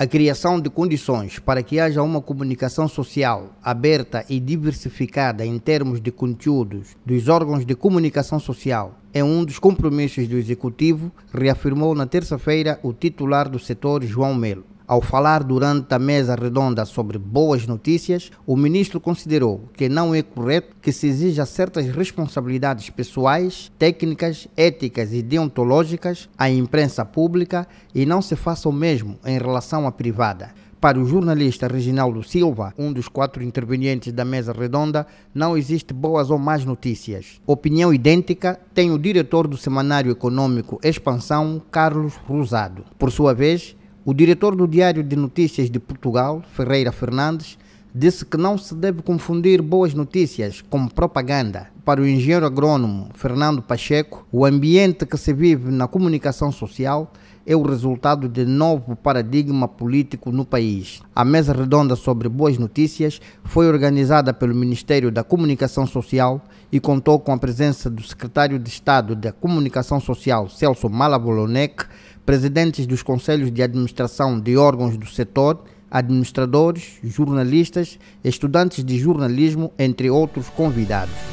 a criação de condições para que haja uma comunicação social aberta e diversificada em termos de conteúdos dos órgãos de comunicação social é um dos compromissos do Executivo, reafirmou na terça-feira o titular do setor, João Melo. Ao falar durante a mesa redonda sobre boas notícias, o ministro considerou que não é correto que se exija certas responsabilidades pessoais, técnicas, éticas e deontológicas à imprensa pública e não se faça o mesmo em relação à privada. Para o jornalista Reginaldo Silva, um dos quatro intervenientes da mesa redonda, não existe boas ou más notícias. Opinião idêntica tem o diretor do Semanário Econômico Expansão, Carlos Rosado. Por sua vez, o diretor do Diário de Notícias de Portugal, Ferreira Fernandes, disse que não se deve confundir boas notícias com propaganda. Para o engenheiro agrônomo Fernando Pacheco, o ambiente que se vive na comunicação social é o resultado de novo paradigma político no país. A mesa redonda sobre boas notícias foi organizada pelo Ministério da Comunicação Social e contou com a presença do secretário de Estado da Comunicação Social, Celso Malabolonek, presidentes dos conselhos de administração de órgãos do setor, administradores, jornalistas, estudantes de jornalismo, entre outros convidados.